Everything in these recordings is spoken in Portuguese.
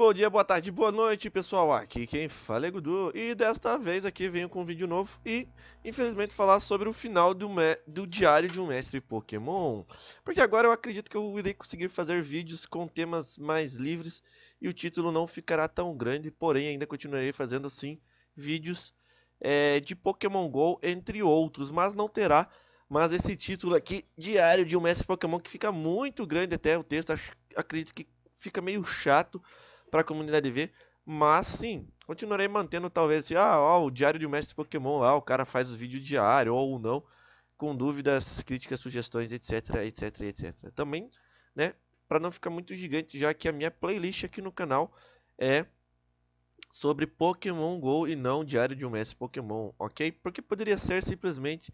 Bom dia, boa tarde, boa noite, pessoal. Aqui quem fala é Gudu e desta vez aqui venho com um vídeo novo e, infelizmente, falar sobre o final do, do Diário de um Mestre Pokémon. Porque agora eu acredito que eu irei conseguir fazer vídeos com temas mais livres e o título não ficará tão grande, porém ainda continuarei fazendo, sim, vídeos é, de Pokémon GO, entre outros, mas não terá... Mas esse título aqui, Diário de um Mestre Pokémon, que fica muito grande até o texto, acho, acredito que fica meio chato para a comunidade ver. Mas sim, continuarei mantendo talvez assim, ah, ó, o diário de um mestre Pokémon lá, o cara faz os vídeos diários ou não, com dúvidas, críticas, sugestões, etc, etc, etc. Também, né, para não ficar muito gigante, já que a minha playlist aqui no canal é sobre Pokémon Go e não diário de um mestre Pokémon, ok? Porque poderia ser simplesmente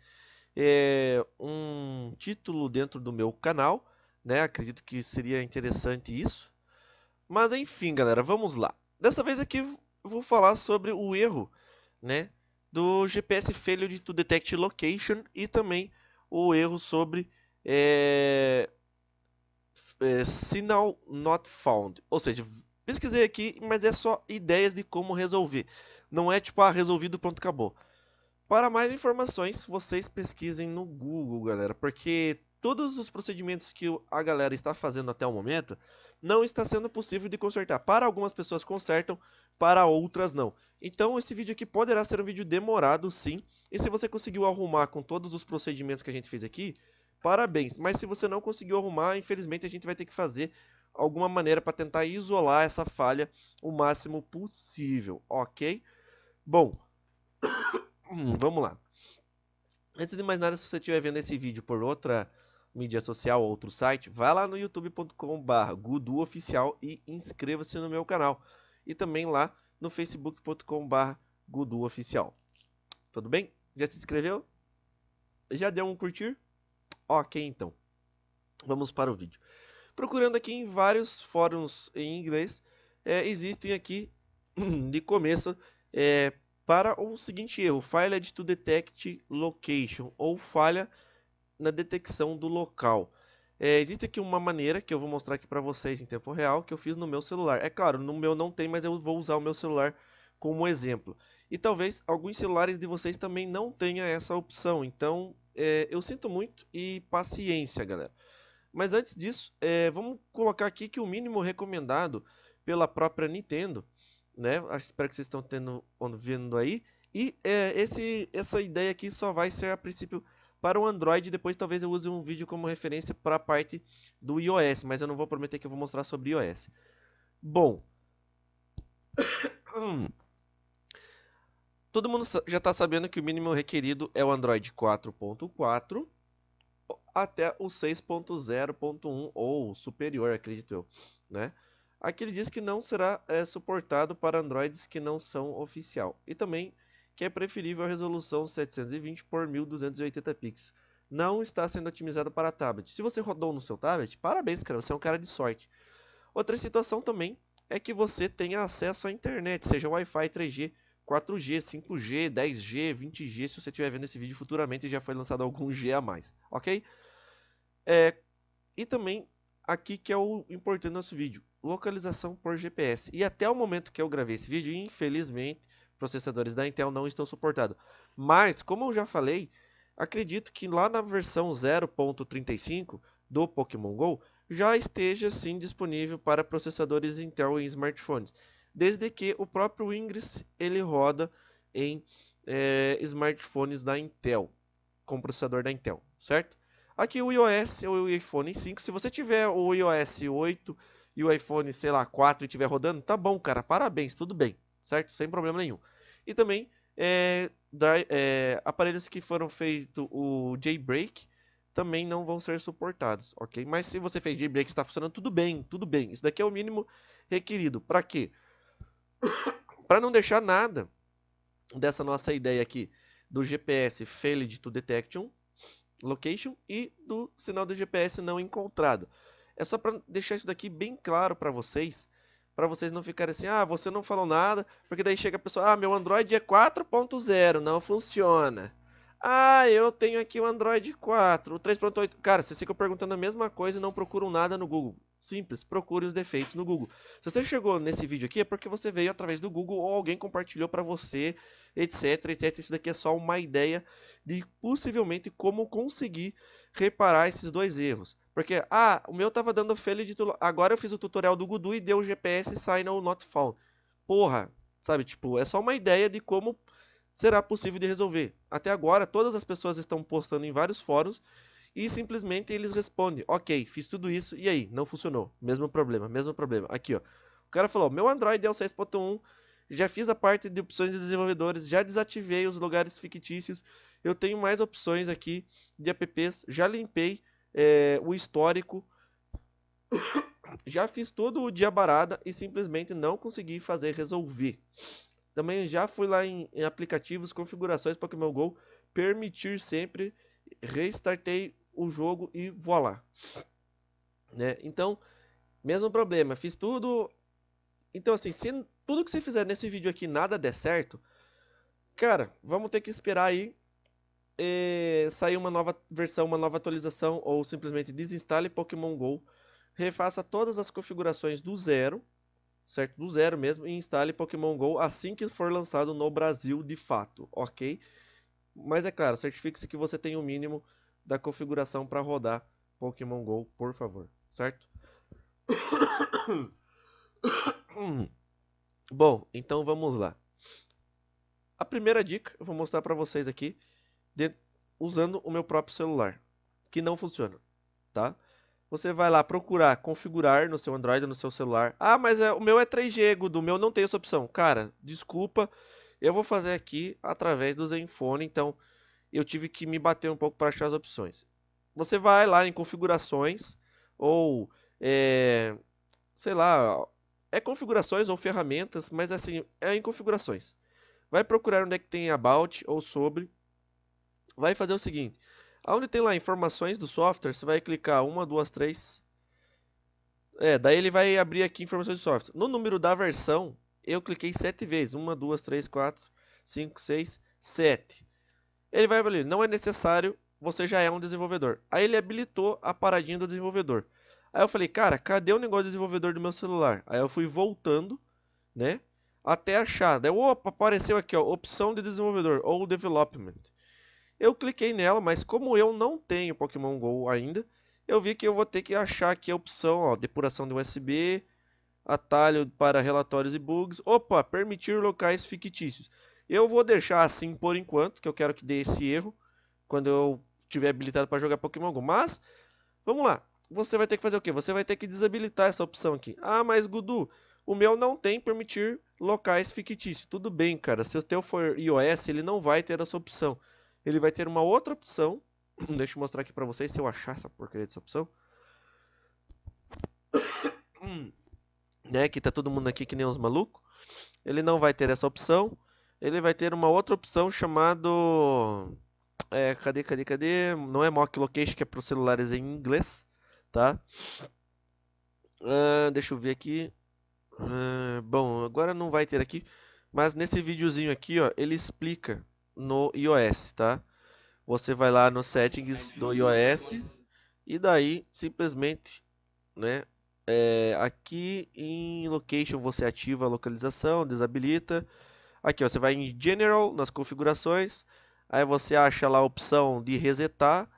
é, um título dentro do meu canal, né? Acredito que seria interessante isso, mas enfim, galera, vamos lá. Dessa vez aqui vou falar sobre o erro, né, do GPS failure to detect location e também o erro sobre é, é, not found. Ou seja, pesquisei aqui, mas é só ideias de como resolver. Não é tipo, ah, resolvido, pronto, acabou. Para mais informações, vocês pesquisem no Google, galera, porque todos os procedimentos que a galera está fazendo até o momento, não está sendo possível de consertar. Para algumas pessoas consertam, para outras não. Então esse vídeo aqui poderá ser um vídeo demorado sim, e se você conseguiu arrumar com todos os procedimentos que a gente fez aqui, parabéns. Mas se você não conseguiu arrumar, infelizmente a gente vai ter que fazer alguma maneira para tentar isolar essa falha o máximo possível, ok? Bom, hum, vamos lá. Antes de mais nada, se você estiver vendo esse vídeo por outra mídia social ou outro site, vá lá no youtube.com.br guduoficial e inscreva-se no meu canal. E também lá no facebook.com.br guduoficial. Tudo bem? Já se inscreveu? Já deu um curtir? Ok, então. Vamos para o vídeo. Procurando aqui em vários fóruns em inglês, é, existem aqui, de começo, é, para o seguinte erro: failed to detect location ou falha na detecção do local. É, existe aqui uma maneira que eu vou mostrar aqui para vocês em tempo real que eu fiz no meu celular. É claro, no meu não tem, mas eu vou usar o meu celular como exemplo. E talvez alguns celulares de vocês também não tenha essa opção. Então é, eu sinto muito e paciência, galera. Mas antes disso, é, vamos colocar aqui que o mínimo recomendado pela própria Nintendo né? Espero que vocês estão tendo, vendo aí. E é, esse, essa ideia aqui só vai ser a princípio para o Android. Depois talvez eu use um vídeo como referência para a parte do iOS, mas eu não vou prometer que eu vou mostrar sobre iOS. Bom, todo mundo já está sabendo que o mínimo requerido é o Android 4.4 até o 6.0.1 ou superior, acredito eu, né? Aqui ele diz que não será é, suportado para Androids que não são oficial. E também que é preferível a resolução 720 por 1280 pixels. Não está sendo otimizado para tablet. Se você rodou no seu tablet, parabéns, cara, você é um cara de sorte. Outra situação também é que você tenha acesso à internet, seja Wi-Fi 3G, 4G, 5G, 10G, 20G, se você estiver vendo esse vídeo futuramente já foi lançado algum G a mais, ok? É, e também aqui que é o importante do nosso vídeo localização por GPS. E até o momento que eu gravei esse vídeo, infelizmente, processadores da Intel não estão suportados. Mas, como eu já falei, acredito que lá na versão 0.35 do Pokémon GO já esteja sim disponível para processadores Intel em smartphones, desde que o próprio Ingress ele roda em é, smartphones da Intel, com processador da Intel, certo? Aqui o iOS ou o iPhone 5, se você tiver o iOS 8, e o iPhone, sei lá, 4 estiver rodando, tá bom, cara, parabéns, tudo bem, certo? Sem problema nenhum. E também é, da, é, aparelhos que foram feito o jailbreak também não vão ser suportados, ok? Mas se você fez jailbreak está funcionando, tudo bem, tudo bem. Isso daqui é o mínimo requerido. Para quê? Para não deixar nada dessa nossa ideia aqui do GPS failed to detection, location e do sinal do GPS não encontrado. É só para deixar isso daqui bem claro para vocês, para vocês não ficarem assim, ah, você não falou nada, porque daí chega a pessoa, ah, meu Android é 4.0, não funciona. Ah, eu tenho aqui o Android 4, o 3.8. Cara, vocês ficam perguntando a mesma coisa e não procuram nada no Google. Simples, procure os defeitos no Google. Se você chegou nesse vídeo aqui é porque você veio através do Google ou alguém compartilhou para você, etc, etc. Isso daqui é só uma ideia de possivelmente como conseguir reparar esses dois erros. Porque, ah, o meu estava dando fail de agora eu fiz o tutorial do Gudu e deu GPS sign ou not found. Porra, sabe, tipo, é só uma ideia de como será possível de resolver. Até agora, todas as pessoas estão postando em vários fóruns e simplesmente eles respondem: Ok, fiz tudo isso e aí, não funcionou. Mesmo problema, mesmo problema. Aqui, ó. O cara falou: Meu Android é o 6.1, já fiz a parte de opções de desenvolvedores, já desativei os lugares fictícios, eu tenho mais opções aqui de apps, já limpei é, o histórico. já fiz todo o dia barada e simplesmente não consegui fazer resolver. Também já fui lá em, em aplicativos, configurações Pokémon GO, permitir sempre, restartei o jogo e voilá. Né? Então, mesmo problema, fiz tudo. Então, assim, se tudo que você fizer nesse vídeo aqui nada der certo, cara, vamos ter que esperar aí e eh, sair uma nova versão, uma nova atualização, ou simplesmente desinstale Pokémon GO, refaça todas as configurações do zero, certo? Do zero mesmo, e instale Pokémon GO assim que for lançado no Brasil de fato, ok? Mas é claro, certifique-se que você tem o um mínimo da configuração para rodar Pokémon Go, por favor, certo? Bom, então vamos lá. A primeira dica eu vou mostrar para vocês aqui de, usando o meu próprio celular, que não funciona, tá? Você vai lá procurar configurar no seu Android, no seu celular. Ah, mas é, o meu é 3G, do meu não tem essa opção. Cara, desculpa, eu vou fazer aqui através do Zenfone, então eu tive que me bater um pouco para achar as opções. Você vai lá em configurações ou é, sei lá, é configurações ou ferramentas, mas assim, é em configurações. Vai procurar onde é que tem about ou sobre. Vai fazer o seguinte, aonde tem lá informações do software, você vai clicar uma, duas, três. É, daí ele vai abrir aqui informações do software. No número da versão, eu cliquei sete vezes, uma, duas, três, quatro, cinco, seis, sete. Ele vai ali, não é necessário, você já é um desenvolvedor. Aí ele habilitou a paradinha do desenvolvedor. Aí eu falei, cara, cadê o negócio do desenvolvedor do meu celular? Aí eu fui voltando, né? Até achar. Daí, opa, apareceu aqui, ó, opção de desenvolvedor ou development. Eu cliquei nela, mas como eu não tenho Pokémon GO ainda, eu vi que eu vou ter que achar aqui a opção, ó, depuração de USB, atalho para relatórios e bugs. Opa, permitir locais fictícios. Eu vou deixar assim por enquanto, que eu quero que dê esse erro quando eu tiver habilitado para jogar Pokémon GO. Mas, vamos lá. Você vai ter que fazer o quê? Você vai ter que desabilitar essa opção aqui. Ah, mas Gudu, o meu não tem permitir locais fictícios. Tudo bem, cara. Se o teu for iOS, ele não vai ter essa opção. Ele vai ter uma outra opção. Deixa eu mostrar aqui para vocês se eu achar essa porcaria dessa opção. né, que tá todo mundo aqui que nem uns malucos. Ele não vai ter essa opção ele vai ter uma outra opção chamado é, cadê, cadê, cadê? Não é Mock Location, que é para os celulares em inglês, tá? Uh, deixa eu ver aqui. Uh, bom, agora não vai ter aqui, mas nesse videozinho aqui, ó, ele explica no iOS, tá? Você vai lá nos settings do iOS e daí simplesmente, né? É, aqui em Location você ativa a localização, desabilita. Aqui ó, você vai em General, nas configurações, aí você acha lá a opção de resetar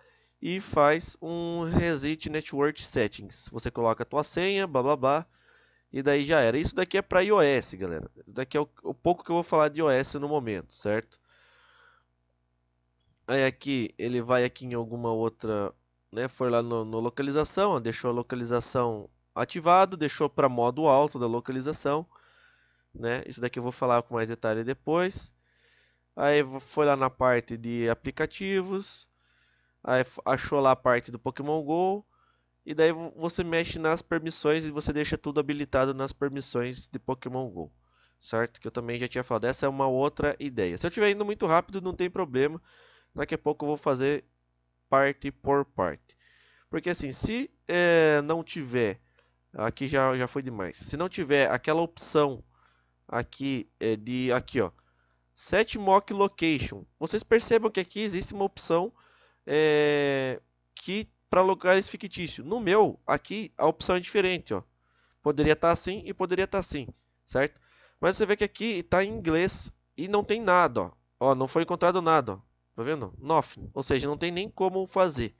e faz um Reset Network Settings. Você coloca a tua senha, blá blá blá, e daí já era. Isso daqui é para iOS, galera. Isso daqui é o, o, pouco que eu vou falar de iOS no momento, certo? Aí aqui, ele vai aqui em alguma outra, né, foi lá no, no localização, ó, deixou a localização ativado, deixou para modo alto da localização né? Isso daqui eu vou falar com mais detalhe depois. Aí foi lá na parte de aplicativos, aí achou lá a parte do Pokémon Go, e daí você mexe nas permissões e você deixa tudo habilitado nas permissões de Pokémon Go. Certo? Que eu também já tinha falado. Essa é uma outra ideia. Se eu estiver indo muito rápido, não tem problema. Daqui a pouco eu vou fazer parte por parte. Porque assim, se é, não tiver. Aqui já, já foi demais. Se não tiver aquela opção aqui é de aqui, ó. Set mock location. Vocês percebam que aqui existe uma opção é, que para locais fictícios. No meu, aqui a opção é diferente, ó. Poderia estar tá assim e poderia estar tá assim, certo? Mas você vê que aqui está em inglês e não tem nada, ó. ó não foi encontrado nada, ó. Tá vendo? Nothing. Ou seja, não tem nem como fazer.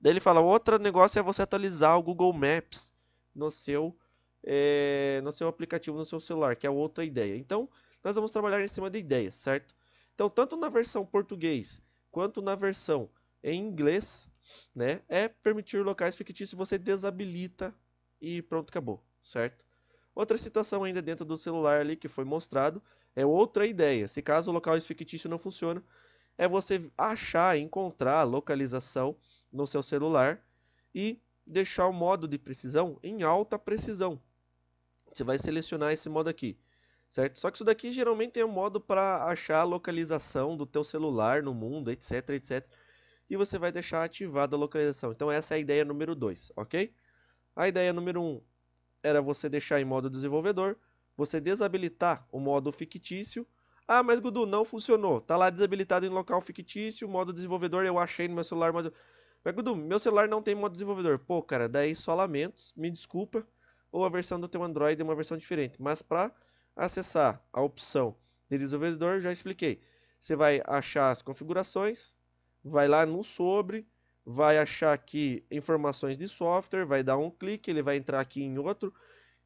Daí ele fala, outro negócio é você atualizar o Google Maps no seu é, no seu aplicativo no seu celular, que é outra ideia. Então, nós vamos trabalhar em cima de ideias, certo? Então, tanto na versão português quanto na versão em inglês, né, é permitir locais fictícios, você desabilita e pronto, acabou, certo? Outra situação ainda dentro do celular ali que foi mostrado é outra ideia. Se caso o local é fictício não funciona, é você achar, encontrar a localização no seu celular e deixar o modo de precisão em alta precisão. Você vai selecionar esse modo aqui, certo? Só que isso daqui geralmente é um modo para achar a localização do teu celular no mundo, etc, etc. E você vai deixar ativada a localização. Então essa é a ideia número 2, ok? A ideia número 1 um era você deixar em modo desenvolvedor, você desabilitar o modo fictício. Ah, mas Gudu, não funcionou. Tá lá desabilitado em local fictício, modo desenvolvedor eu achei no meu celular, mas... Mas Gudu, meu celular não tem modo desenvolvedor. Pô, cara, daí só lamentos, me desculpa ou a versão do teu Android é uma versão diferente. Mas para acessar a opção de desenvolvedor, já expliquei. Você vai achar as configurações, vai lá no sobre, vai achar aqui informações de software, vai dar um clique, ele vai entrar aqui em outro.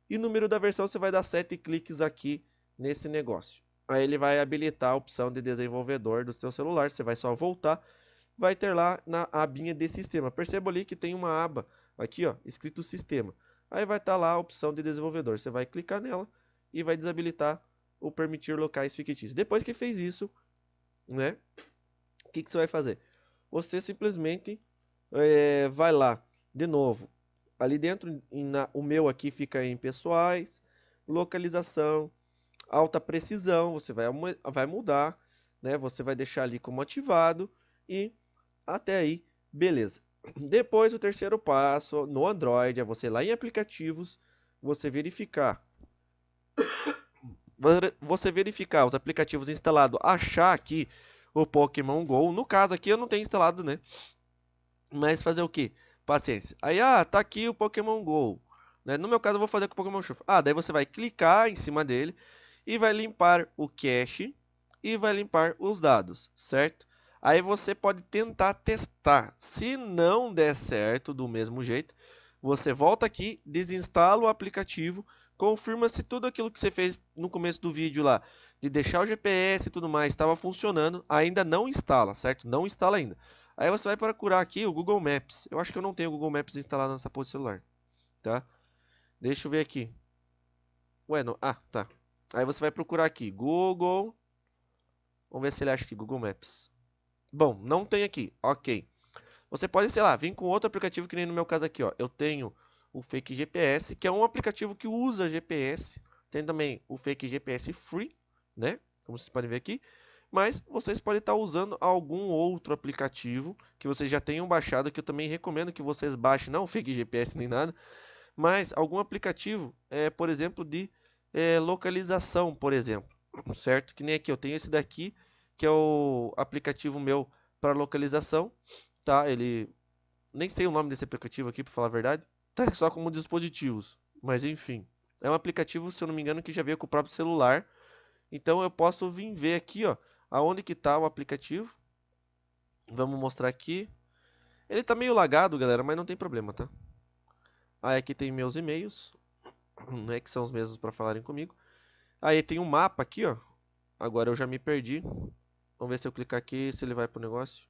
E número da versão, você vai dar sete cliques aqui nesse negócio. Aí ele vai habilitar a opção de desenvolvedor do seu celular, você vai só voltar, vai ter lá na abinha de sistema. Perceba ali que tem uma aba aqui, ó, escrito sistema. Aí vai estar tá lá a opção de desenvolvedor. Você vai clicar nela e vai desabilitar o permitir locais fictícios. Depois que fez isso, né? O que, que você vai fazer? Você simplesmente é, vai lá de novo. Ali dentro, na, o meu aqui fica em pessoais, localização, alta precisão. Você vai, vai mudar, né? Você vai deixar ali como ativado e até aí, beleza. Depois, o terceiro passo no Android é você lá em aplicativos, você verificar. Você verificar os aplicativos instalados, achar aqui o Pokémon GO. No caso aqui eu não tenho instalado, né? Mas fazer o que? Paciência. Aí, ah, tá aqui o Pokémon GO. Né? No meu caso eu vou fazer com o Pokémon Shuffle. Ah, daí você vai clicar em cima dele e vai limpar o cache e vai limpar os dados, certo? Aí você pode tentar testar. Se não der certo do mesmo jeito, você volta aqui, desinstala o aplicativo, confirma se tudo aquilo que você fez no começo do vídeo lá, de deixar o GPS e tudo mais, estava funcionando, ainda não instala, certo? Não instala ainda. Aí você vai procurar aqui o Google Maps. Eu acho que eu não tenho o Google Maps instalado nessa porra de celular, tá? Deixa eu ver aqui. Ué, não... Ah, tá. Aí você vai procurar aqui, Google... Vamos ver se ele acha aqui, Google Maps. Bom, não tem aqui. Ok. Você pode, sei lá, vir com outro aplicativo que nem no meu caso aqui, ó. Eu tenho o Fake GPS, que é um aplicativo que usa GPS. Tem também o Fake GPS Free, né? Como vocês podem ver aqui. Mas vocês podem estar usando algum outro aplicativo que vocês já tenham baixado, que eu também recomendo que vocês baixem, não o Fake GPS nem nada, mas algum aplicativo, é, por exemplo, de é, localização, por exemplo, certo? Que nem aqui, eu tenho esse daqui, que é o aplicativo meu para localização, tá? Ele nem sei o nome desse aplicativo aqui, para falar a verdade. Tá só como dispositivos, mas enfim, é um aplicativo, se eu não me engano, que já veio com o próprio celular. Então eu posso vir ver aqui, ó, aonde que tá o aplicativo. Vamos mostrar aqui. Ele tá meio lagado, galera, mas não tem problema, tá? Aí aqui tem meus e-mails, né, que são os mesmos para falarem comigo. Aí tem um mapa aqui, ó. Agora eu já me perdi. Vamos ver se eu clicar aqui, se ele vai pro negócio.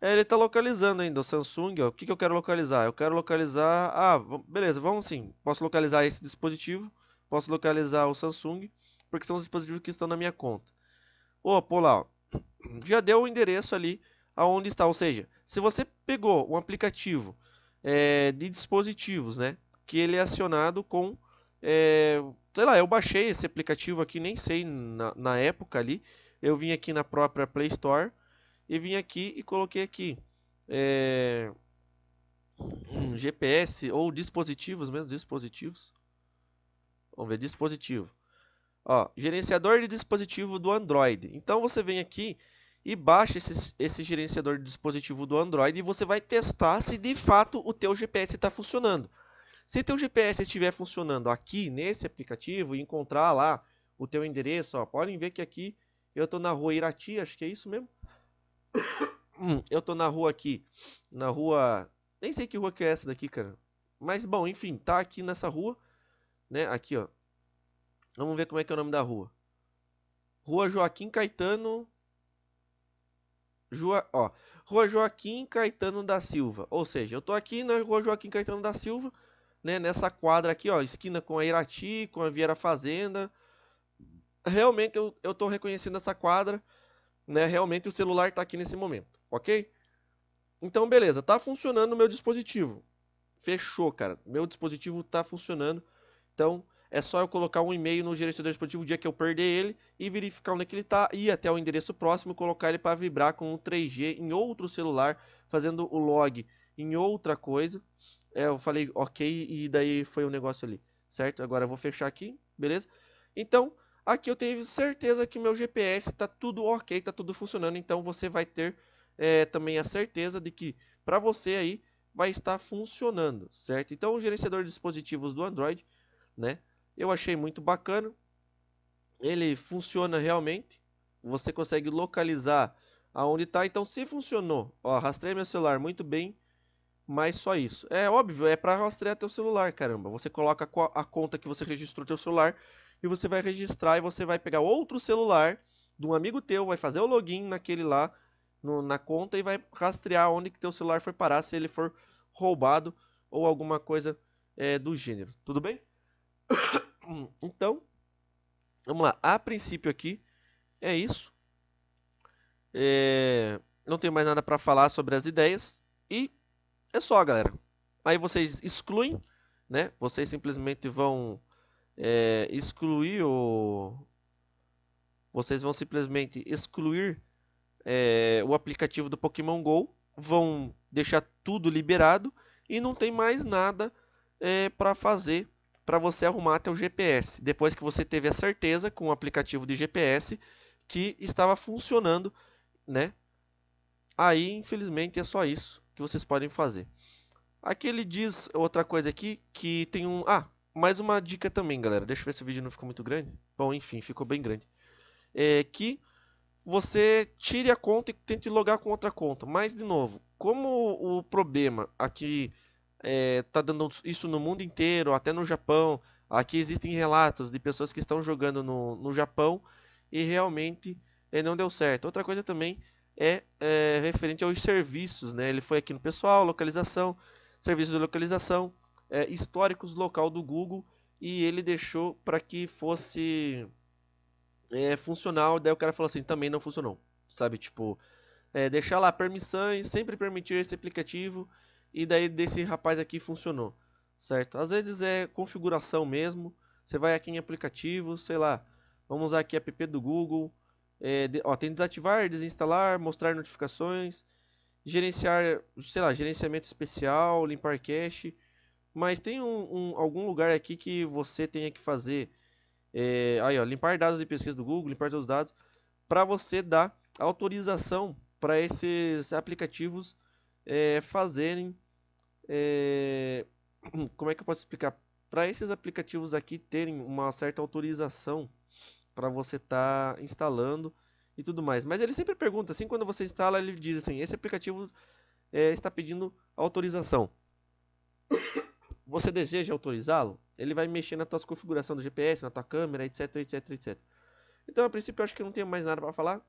É, ele está localizando ainda o Samsung. Ó. O que, que eu quero localizar? Eu quero localizar... Ah, beleza, vamos sim. Posso localizar esse dispositivo. Posso localizar o Samsung. Porque são os dispositivos que estão na minha conta. Opa, lá, ó. Já deu o endereço ali aonde está. Ou seja, se você pegou um aplicativo é, de dispositivos, né? Que ele é acionado com... É, sei lá, eu baixei esse aplicativo aqui, nem sei na, na época ali eu vim aqui na própria Play Store e vim aqui e coloquei aqui é, um GPS ou dispositivos mesmo, dispositivos. Vamos ver, dispositivo. Ó, gerenciador de dispositivo do Android. Então você vem aqui e baixa esse, esse gerenciador de dispositivo do Android e você vai testar se de fato o teu GPS está funcionando. Se teu GPS estiver funcionando aqui nesse aplicativo e encontrar lá o teu endereço, ó, podem ver que aqui eu tô na rua Irati, acho que é isso mesmo. Hum, eu tô na rua aqui, na rua, nem sei que rua que é essa daqui, cara. Mas bom, enfim, tá aqui nessa rua, né? Aqui, ó. Vamos ver como é que é o nome da rua. Rua Joaquim Caetano Joa, ó, Rua Joaquim Caetano da Silva. Ou seja, eu tô aqui na Rua Joaquim Caetano da Silva, né, nessa quadra aqui, ó, esquina com a Irati, com a Vieira Fazenda, realmente eu estou reconhecendo essa quadra, né? Realmente o celular está aqui nesse momento, ok? Então, beleza, está funcionando o meu dispositivo. Fechou, cara. Meu dispositivo está funcionando. Então, é só eu colocar um e-mail no gerenciador dispositivo o dia que eu perder ele e verificar onde é que ele está, ir até o endereço próximo e colocar ele para vibrar com o 3G em outro celular, fazendo o log em outra coisa. É, eu falei ok e daí foi o um negócio ali, certo? Agora eu vou fechar aqui, beleza? Então, Aqui eu tenho certeza que meu GPS está tudo ok, está tudo funcionando. Então você vai ter é, também a certeza de que para você aí vai estar funcionando, certo? Então o gerenciador de dispositivos do Android, né? Eu achei muito bacana. Ele funciona realmente. Você consegue localizar aonde está. Então se funcionou, ó, rastrei meu celular muito bem. Mas só isso. É óbvio, é para rastrear teu celular, caramba. Você coloca a conta que você registrou teu celular e você vai registrar e você vai pegar outro celular de um amigo teu, vai fazer o login naquele lá no, na conta e vai rastrear onde que teu celular foi parar se ele for roubado ou alguma coisa é, do gênero. Tudo bem? Então, vamos lá. A princípio aqui é isso. É, não tenho mais nada para falar sobre as ideias e é só, galera. Aí vocês excluem, né? Vocês simplesmente vão é, excluir o. Vocês vão simplesmente excluir é, o aplicativo do Pokémon GO, vão deixar tudo liberado e não tem mais nada é, para fazer para você arrumar até o GPS. Depois que você teve a certeza com o aplicativo de GPS que estava funcionando, né? Aí, infelizmente, é só isso que vocês podem fazer. Aqui ele diz outra coisa aqui que tem um. Ah, mais uma dica também, galera. Deixa eu ver se o vídeo não ficou muito grande. Bom, enfim, ficou bem grande. É que você tire a conta e tente logar com outra conta. Mas, de novo, como o problema aqui está é, tá dando isso no mundo inteiro, até no Japão, aqui existem relatos de pessoas que estão jogando no, no Japão e realmente é, não deu certo. Outra coisa também é, é referente aos serviços, né? Ele foi aqui no pessoal, localização, serviço de localização é, históricos local do Google e ele deixou para que fosse é, funcional. Daí o cara falou assim, também não funcionou, sabe? Tipo, é, deixar lá permissões, sempre permitir esse aplicativo e daí desse rapaz aqui funcionou, certo? Às vezes é configuração mesmo. Você vai aqui em aplicativos, sei lá, vamos usar aqui app do Google. É, de, ó, tem desativar, desinstalar, mostrar notificações, gerenciar, sei lá, gerenciamento especial, limpar cache. Mas tem um, um, algum lugar aqui que você tenha que fazer é, aí, ó, limpar dados de pesquisa do Google, limpar seus dados, para você dar autorização para esses aplicativos é, fazerem. É, como é que eu posso explicar? Para esses aplicativos aqui terem uma certa autorização para você estar tá instalando e tudo mais. Mas ele sempre pergunta, assim, quando você instala, ele diz assim: esse aplicativo é, está pedindo autorização. Você deseja autorizá-lo? Ele vai mexer na tua configuração do GPS, na tua câmera, etc, etc, etc. Então, a princípio, eu acho que não tenho mais nada para falar.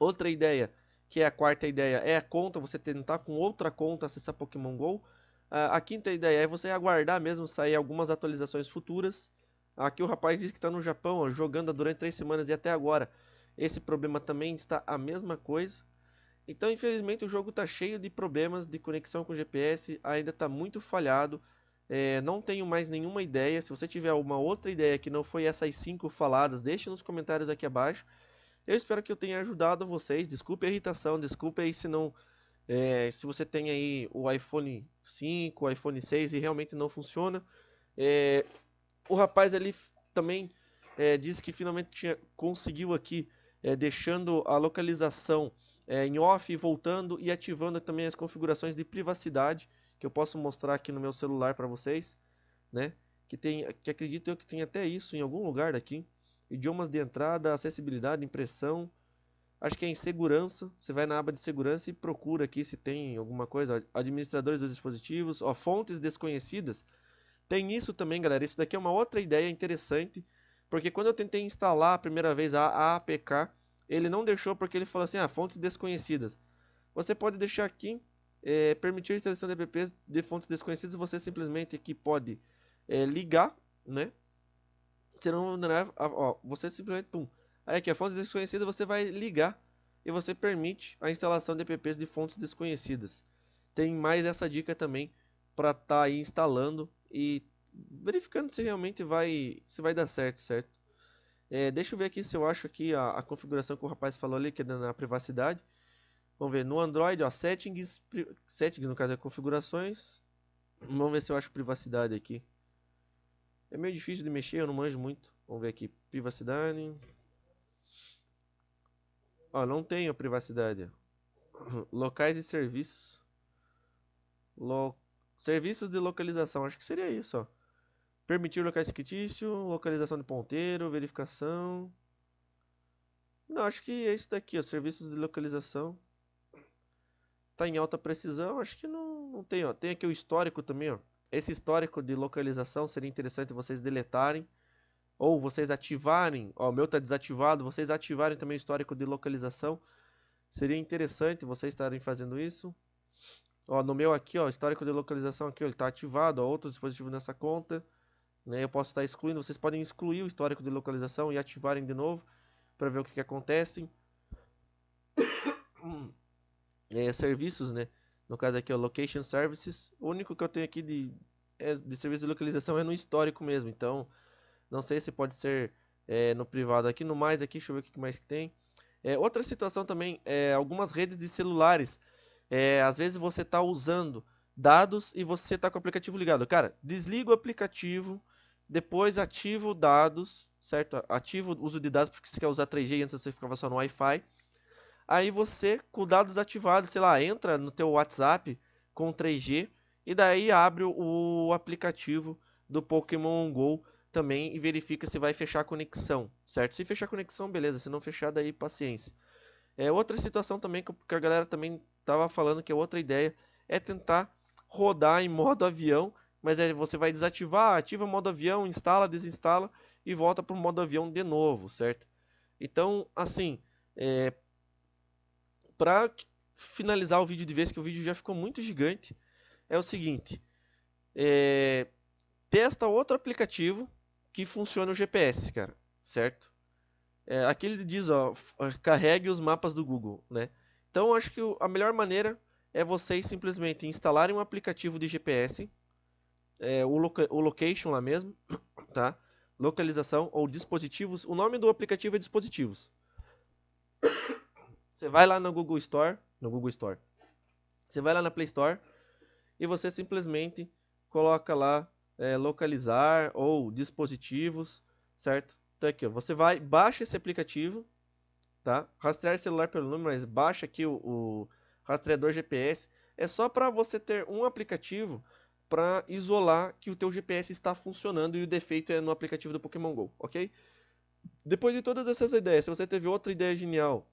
Outra ideia, que é a quarta ideia, é a conta, você tentar com outra conta acessar Pokémon GO. Ah, a quinta ideia é você aguardar mesmo sair algumas atualizações futuras. Aqui o rapaz diz que está no Japão, ó, jogando durante três semanas e até agora. Esse problema também está a mesma coisa. Então, infelizmente, o jogo está cheio de problemas de conexão com o GPS, ainda está muito falhado. É, não tenho mais nenhuma ideia. Se você tiver uma outra ideia que não foi essas cinco faladas, deixe nos comentários aqui abaixo. Eu espero que eu tenha ajudado vocês. Desculpe a irritação, desculpe aí se não. É, se você tem aí o iPhone 5, o iPhone 6 e realmente não funciona. É, o rapaz ali também disse que finalmente tinha, conseguiu aqui, deixando a localização em off, voltando e ativando também as configurações de privacidade que eu posso mostrar aqui no meu celular para vocês, né? Que tem, que acredito eu que tem até isso em algum lugar daqui. Idiomas de entrada, acessibilidade, impressão. Acho que é em segurança. Você vai na aba de segurança e procura aqui se tem alguma coisa. administradores dos dispositivos, ó, fontes desconhecidas. Tem isso também, galera. Isso daqui é uma outra ideia interessante, porque quando eu tentei instalar a primeira vez a APK, ele não deixou porque ele falou assim: ah, fontes desconhecidas. Você pode deixar aqui é, permitir a instalação de apps de fontes desconhecidas, você simplesmente aqui pode é, ligar, né? Serão não ó, você simplesmente, pum, aí aqui a fonte desconhecida você vai ligar e você permite a instalação de apps de fontes desconhecidas. Tem mais essa dica também para estar tá aí instalando e verificando se realmente vai se vai dar certo, certo? É, deixa eu ver aqui se eu acho aqui a, a configuração que o rapaz falou ali que é na privacidade. Vamos ver, no Android, ó, settings, settings no caso é configurações. Vamos ver se eu acho privacidade aqui. É meio difícil de mexer, eu não manjo muito. Vamos ver aqui, privacidade. Ó, não tenho privacidade. Locais e serviços. Lo... Serviços de localização, acho que seria isso, ó. Permitir locais fictício, localização de ponteiro, verificação. Não, acho que é isso daqui, ó, serviços de localização tá em alta precisão, acho que não, não tem, ó. Tem aqui o histórico também, ó. Esse histórico de localização seria interessante vocês deletarem ou vocês ativarem, ó, o meu tá desativado, vocês ativarem também o histórico de localização. Seria interessante vocês estarem fazendo isso. Ó, no meu aqui, ó, histórico de localização aqui, ó, ele tá ativado, ó, outro dispositivo nessa conta. Né, eu posso estar excluindo, vocês podem excluir o histórico de localização e ativarem de novo para ver o que, que acontece. Hum é, serviços, né? No caso aqui o Location Services. O único que eu tenho aqui de, é, de serviço de localização é no histórico mesmo. Então, não sei se pode ser é, no privado aqui. No mais aqui, deixa eu ver o que mais que tem. É, outra situação também é algumas redes de celulares. É, às vezes você está usando dados e você está com o aplicativo ligado. Cara, desliga o aplicativo, depois ativa dados, certo? Ativa o uso de dados porque você quer usar 3G antes você ficava só no Wi-Fi. Aí você, com dados ativados, sei lá, entra no teu WhatsApp com 3G e daí abre o aplicativo do Pokémon GO também e verifica se vai fechar a conexão, certo? Se fechar a conexão, beleza, se não fechar, daí paciência. É, outra situação também que a galera também estava falando que é outra ideia é tentar rodar em modo avião, mas é, você vai desativar, ativa modo avião, instala, desinstala e volta para o modo avião de novo, certo? Então, assim, é, para finalizar o vídeo de vez, que o vídeo já ficou muito gigante, é o seguinte: é, testa outro aplicativo que funciona o GPS, cara, certo? É, aqui ele diz, ó, carregue os mapas do Google, né? Então, acho que a melhor maneira é vocês simplesmente instalarem um aplicativo de GPS, é, o, loca o location lá mesmo, tá? Localização ou dispositivos. O nome do aplicativo é dispositivos. Você vai lá no Google Store, no Google Store. Você vai lá na Play Store e você simplesmente coloca lá é, localizar ou dispositivos, certo? Então aqui, ó, você vai baixa esse aplicativo, tá? Rastrear celular pelo número, mas baixa aqui o, o rastreador GPS. É só para você ter um aplicativo para isolar que o teu GPS está funcionando e o defeito é no aplicativo do Pokémon Go, ok? Depois de todas essas ideias, se você teve outra ideia genial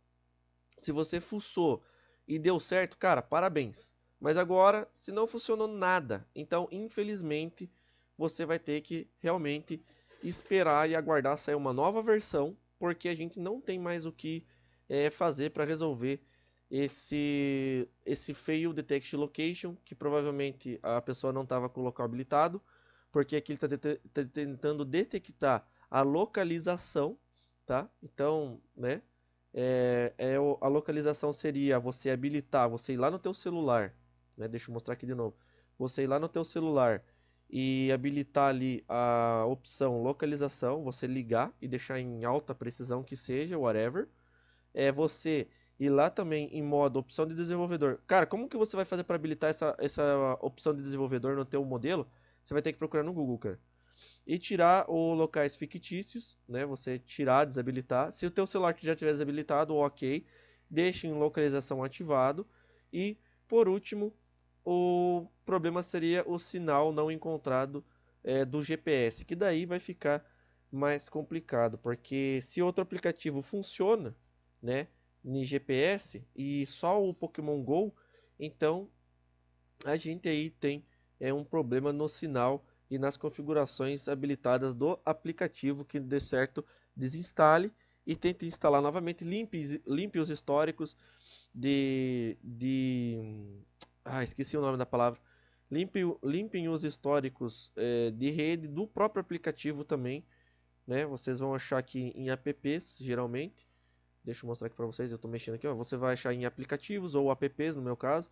se você fuçou e deu certo, cara, parabéns. Mas agora, se não funcionou nada, então infelizmente você vai ter que realmente esperar e aguardar sair uma nova versão, porque a gente não tem mais o que é, fazer para resolver esse esse fail detect location, que provavelmente a pessoa não estava com o local habilitado, porque aqui ele está tá tentando detectar a localização, tá? Então, né? é, é, a localização seria você habilitar, você ir lá no teu celular, né? deixa eu mostrar aqui de novo, você ir lá no teu celular e habilitar ali a opção localização, você ligar e deixar em alta precisão que seja, whatever, é você ir lá também em modo opção de desenvolvedor. Cara, como que você vai fazer para habilitar essa, essa opção de desenvolvedor no teu modelo? Você vai ter que procurar no Google, cara e tirar os locais fictícios, né? Você tirar, desabilitar. Se o teu celular já tiver desabilitado, ok. Deixe em localização ativado. E, por último, o problema seria o sinal não encontrado é, do GPS, que daí vai ficar mais complicado, porque se outro aplicativo funciona, né, em GPS e só o Pokémon Go, então a gente aí tem é um problema no sinal e nas configurações habilitadas do aplicativo que de certo desinstale e tente instalar novamente, limpe, limpe os históricos de, de... Ah, esqueci o nome da palavra. Limpe, limpem os históricos é, de rede do próprio aplicativo também. Né? Vocês vão achar aqui em apps, geralmente. Deixa eu mostrar aqui para vocês, eu estou mexendo aqui. Ó. Você vai achar em aplicativos ou apps, no meu caso.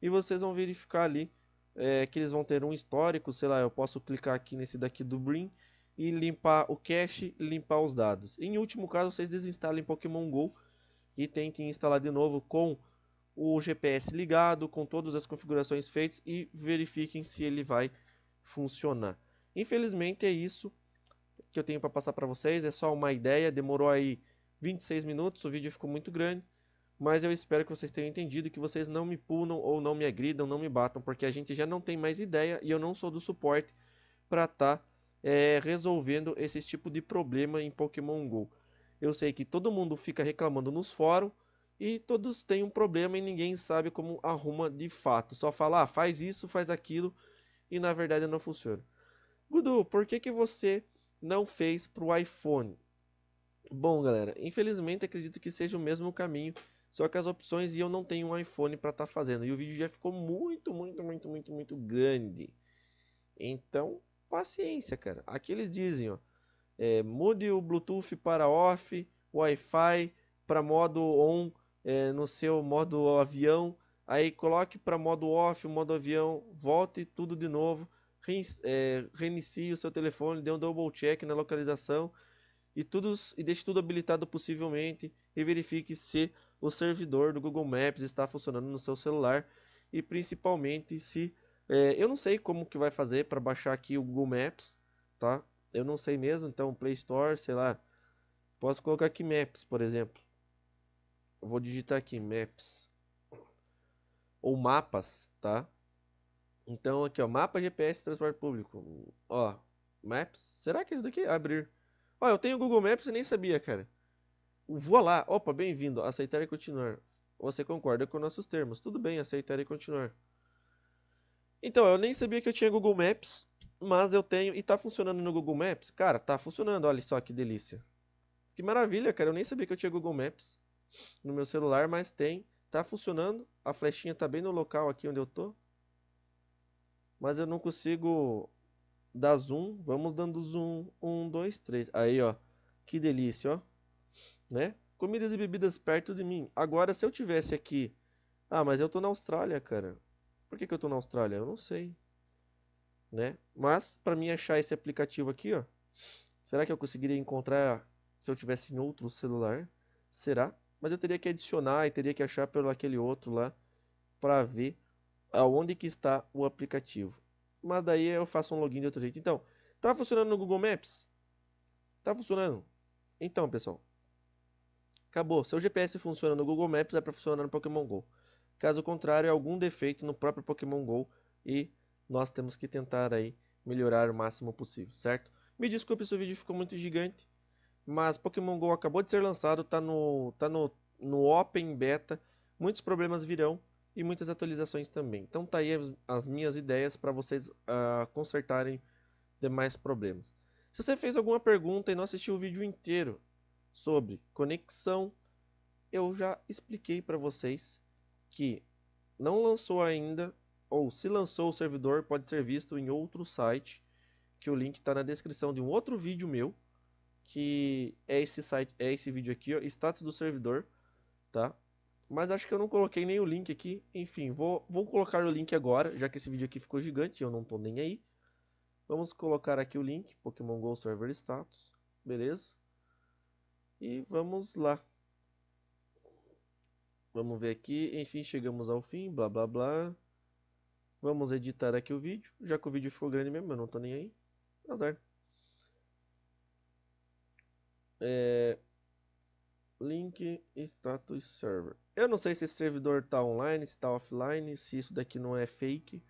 E vocês vão verificar ali é, que eles vão ter um histórico, sei lá, eu posso clicar aqui nesse daqui do Brim e limpar o cache, limpar os dados. Em último caso, vocês desinstalem Pokémon GO e tentem instalar de novo com o GPS ligado, com todas as configurações feitas e verifiquem se ele vai funcionar. Infelizmente é isso que eu tenho para passar para vocês, é só uma ideia, demorou aí 26 minutos, o vídeo ficou muito grande mas eu espero que vocês tenham entendido que vocês não me punam ou não me agridam, não me batam, porque a gente já não tem mais ideia e eu não sou do suporte para estar tá, é, resolvendo esse tipo de problema em Pokémon GO. Eu sei que todo mundo fica reclamando nos fóruns e todos têm um problema e ninguém sabe como arruma de fato. Só falar, ah, faz isso, faz aquilo e na verdade não funciona. Gudu, por que, que você não fez para o iPhone? Bom, galera, infelizmente acredito que seja o mesmo caminho só que as opções e eu não tenho um iPhone para estar tá fazendo. E o vídeo já ficou muito, muito, muito, muito, muito grande. Então, paciência, cara. Aqui eles dizem, ó, é, mude o Bluetooth para off, Wi-Fi para modo on é, no seu modo avião. Aí coloque para modo off, modo avião, volte tudo de novo, é, reinicie o seu telefone, dê um double check na localização e, tudo, e deixe tudo habilitado possivelmente e verifique se o servidor do Google Maps está funcionando no seu celular e principalmente se é, eu não sei como que vai fazer para baixar aqui o Google Maps, tá? Eu não sei mesmo, então Play Store, sei lá. Posso colocar aqui Maps, por exemplo. Eu vou digitar aqui Maps ou mapas, tá? Então aqui ó, mapa GPS transporte público. Ó, Maps. Será que é isso daqui abrir? Ó, eu tenho o Google Maps e nem sabia, cara. Voa lá. Opa, bem-vindo. Aceitar e continuar. Você concorda com nossos termos. Tudo bem, aceitar e continuar. Então, eu nem sabia que eu tinha Google Maps, mas eu tenho. E tá funcionando no Google Maps? Cara, tá funcionando. Olha só que delícia. Que maravilha, cara. Eu nem sabia que eu tinha Google Maps no meu celular, mas tem. Tá funcionando. A flechinha tá bem no local aqui onde eu tô. Mas eu não consigo dá zoom, vamos dando zoom, um, dois, três, aí ó, que delícia, ó, né? Comidas e bebidas perto de mim. Agora se eu tivesse aqui, ah, mas eu tô na Austrália, cara. Por que, que eu tô na Austrália? Eu não sei, né? Mas para mim achar esse aplicativo aqui, ó, será que eu conseguiria encontrar se eu tivesse em outro celular? Será? Mas eu teria que adicionar e teria que achar pelo aquele outro lá para ver aonde que está o aplicativo mas daí eu faço um login de outro jeito. Então, tá funcionando no Google Maps? Tá funcionando? Então, pessoal, acabou. Seu GPS funciona no Google Maps, é para funcionar no Pokémon GO. Caso contrário, é algum defeito no próprio Pokémon GO e nós temos que tentar aí melhorar o máximo possível, certo? Me desculpe se o vídeo ficou muito gigante, mas Pokémon GO acabou de ser lançado, tá no, tá no, no Open Beta, muitos problemas virão, e muitas atualizações também. Então tá aí as, as minhas ideias para vocês uh, consertarem demais problemas. Se você fez alguma pergunta e não assistiu o vídeo inteiro sobre conexão, eu já expliquei para vocês que não lançou ainda, ou se lançou o servidor, pode ser visto em outro site, que o link está na descrição de um outro vídeo meu, que é esse site, é esse vídeo aqui, ó, status do servidor, tá? Mas acho que eu não coloquei nem o link aqui. Enfim, vou, vou colocar o link agora, já que esse vídeo aqui ficou gigante e eu não tô nem aí. Vamos colocar aqui o link, Pokémon GO Server Status, beleza? E vamos lá. Vamos ver aqui, enfim, chegamos ao fim, blá blá blá. Vamos editar aqui o vídeo, já que o vídeo ficou grande mesmo, eu não tô nem aí. Azar. É... Link Status Server. Eu não sei se esse servidor está online, se está offline, se isso daqui não é fake.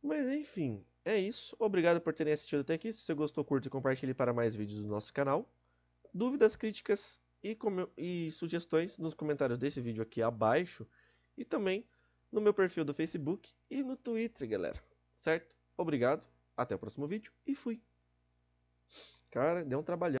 Mas enfim, é isso. Obrigado por terem assistido até aqui. Se você gostou, curta e compartilhe para mais vídeos do nosso canal. Dúvidas, críticas e, e sugestões nos comentários desse vídeo aqui abaixo. E também no meu perfil do Facebook e no Twitter, galera. Certo? Obrigado. Até o próximo vídeo e fui. Cara, deu um trabalhão.